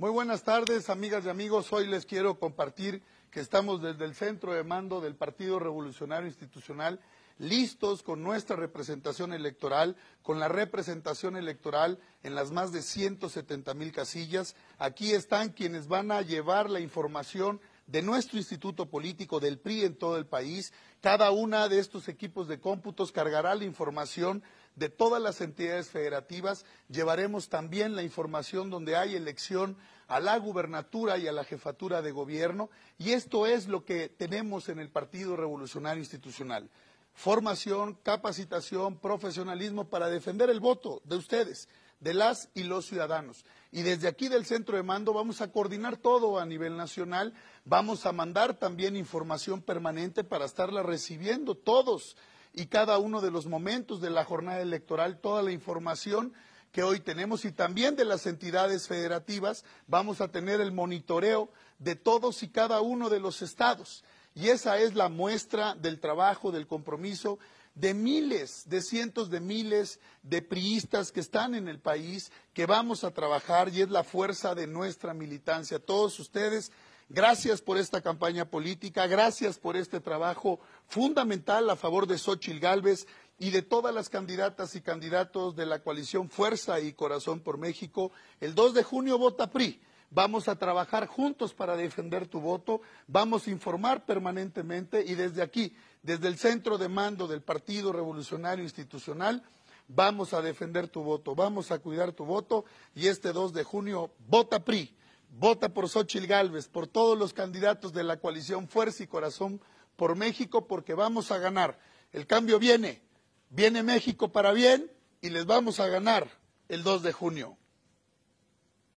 Muy buenas tardes, amigas y amigos. Hoy les quiero compartir que estamos desde el centro de mando del Partido Revolucionario Institucional listos con nuestra representación electoral, con la representación electoral en las más de 170 mil casillas. Aquí están quienes van a llevar la información de nuestro instituto político, del PRI en todo el país. Cada uno de estos equipos de cómputos cargará la información de todas las entidades federativas. Llevaremos también la información donde hay elección a la gubernatura y a la jefatura de gobierno. Y esto es lo que tenemos en el Partido Revolucionario Institucional. Formación, capacitación, profesionalismo para defender el voto de ustedes de las y los ciudadanos. Y desde aquí del centro de mando vamos a coordinar todo a nivel nacional, vamos a mandar también información permanente para estarla recibiendo todos y cada uno de los momentos de la jornada electoral, toda la información que hoy tenemos y también de las entidades federativas, vamos a tener el monitoreo de todos y cada uno de los estados y esa es la muestra del trabajo, del compromiso de miles, de cientos de miles de priistas que están en el país, que vamos a trabajar y es la fuerza de nuestra militancia. Todos ustedes, gracias por esta campaña política, gracias por este trabajo fundamental a favor de Xochil Gálvez y de todas las candidatas y candidatos de la coalición Fuerza y Corazón por México. El 2 de junio vota PRI vamos a trabajar juntos para defender tu voto, vamos a informar permanentemente y desde aquí, desde el centro de mando del Partido Revolucionario Institucional, vamos a defender tu voto, vamos a cuidar tu voto y este 2 de junio vota PRI, vota por Xochitl Gálvez, por todos los candidatos de la coalición Fuerza y Corazón por México porque vamos a ganar. El cambio viene, viene México para bien y les vamos a ganar el 2 de junio.